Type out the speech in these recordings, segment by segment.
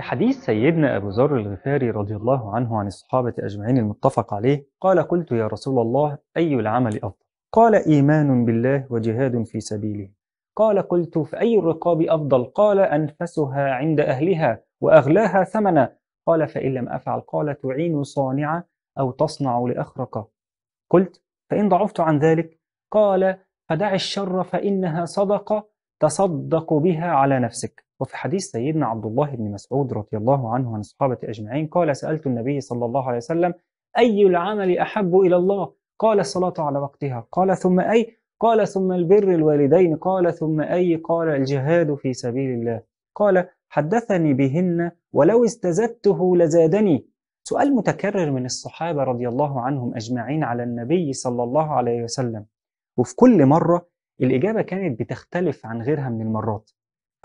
في حديث سيدنا أبو ذر الغفاري رضي الله عنه عن الصحابة أجمعين المتفق عليه قال قلت يا رسول الله أي العمل أفضل قال إيمان بالله وجهاد في سبيله قال قلت فأي الرقاب أفضل قال أنفسها عند أهلها وأغلاها ثمنا قال فإن لم أفعل قال تعين صانعة أو تصنع لأخرقة قلت فإن ضعفت عن ذلك قال فدع الشر فإنها صدقة تصدق بها على نفسك وفي حديث سيدنا عبد الله بن مسعود رضي الله عنه عن الصحابة أجمعين قال سألت النبي صلى الله عليه وسلم أي العمل أحب إلى الله قال الصلاة على وقتها قال ثم أي قال ثم البر الوالدين قال ثم أي قال الجهاد في سبيل الله قال حدثني بهن ولو استزدته لزادني سؤال متكرر من الصحابة رضي الله عنهم أجمعين على النبي صلى الله عليه وسلم وفي كل مرة الإجابة كانت بتختلف عن غيرها من المرات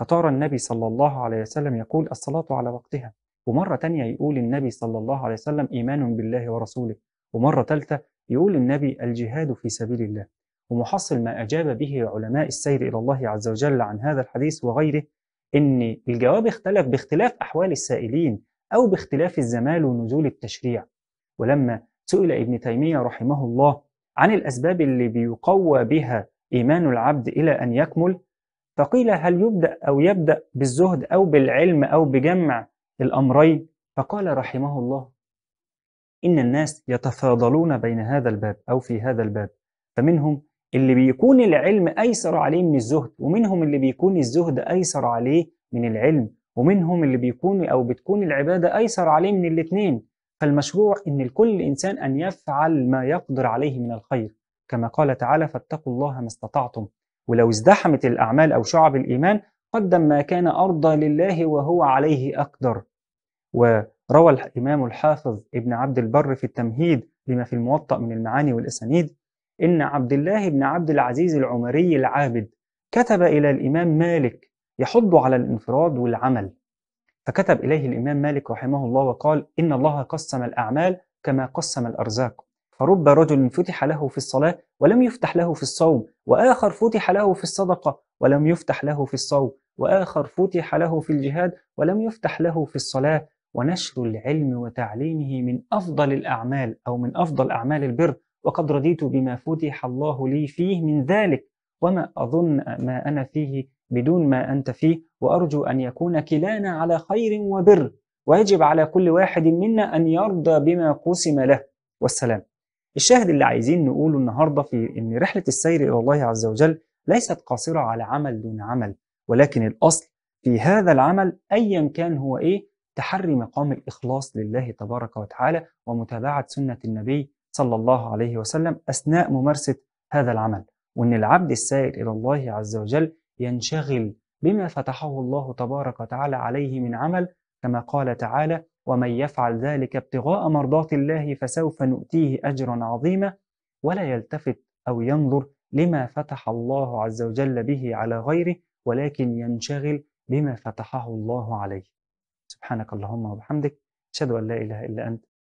فترى النبي صلى الله عليه وسلم يقول الصلاة على وقتها ومرة تانية يقول النبي صلى الله عليه وسلم إيمان بالله ورسوله ومرة تالتة يقول النبي الجهاد في سبيل الله ومحصل ما أجاب به علماء السير إلى الله عز وجل عن هذا الحديث وغيره إن الجواب اختلف باختلاف أحوال السائلين أو باختلاف الزمان ونزول التشريع ولما سئل ابن تيمية رحمه الله عن الأسباب اللي بيقوى بها إيمان العبد إلى أن يكمل فقيل هل يبدأ أو يبدأ بالزهد أو بالعلم أو بجمع الأمرين فقال رحمه الله إن الناس يتفاضلون بين هذا الباب أو في هذا الباب فمنهم اللي بيكون العلم أيسر عليه من الزهد ومنهم اللي بيكون الزهد أيسر عليه من العلم ومنهم اللي بيكون أو بتكون العبادة أيسر عليه من الاثنين فالمشروع إن لكل إنسان أن يفعل ما يقدر عليه من الخير كما قال تعالى فاتقوا الله ما استطعتم ولو ازدحمت الأعمال أو شعب الإيمان قدم ما كان أرضى لله وهو عليه أقدر وروى الإمام الحافظ ابن عبد البر في التمهيد لما في الموطأ من المعاني والأسانيد إن عبد الله بن عبد العزيز العمري العابد كتب إلى الإمام مالك يحض على الانفراد والعمل فكتب إليه الإمام مالك رحمه الله وقال إن الله قسم الأعمال كما قسم الأرزاق فرب رجل فتح له في الصلاة ولم يفتح له في الصوم وآخر فتح له في الصدقة ولم يفتح له في الصوم وآخر فتح له في الجهاد ولم يفتح له في الصلاة ونشر العلم وتعليمه من أفضل الأعمال أو من أفضل أعمال البر وقد رضيت بما فتح الله لي فيه من ذلك وما أظن ما أنا فيه بدون ما أنت فيه وأرجو أن يكون كلانا على خير وبر ويجب على كل واحد منا أن يرضى بما قسم له والسلام الشاهد اللي عايزين نقوله النهارده في ان رحله السير الى الله عز وجل ليست قاصره على عمل دون عمل ولكن الاصل في هذا العمل ايا كان هو ايه تحري مقام الاخلاص لله تبارك وتعالى ومتابعه سنه النبي صلى الله عليه وسلم اثناء ممارسه هذا العمل وان العبد السائر الى الله عز وجل ينشغل بما فتحه الله تبارك وتعالى عليه من عمل كما قال تعالى ومن يفعل ذلك ابتغاء مرضات الله فسوف نؤتيه أجرا عظيما ولا يلتفت أو ينظر لما فتح الله عز وجل به على غيره ولكن ينشغل بما فتحه الله عليه سبحانك اللهم وبحمدك أشهد أن لا إله إلا أنت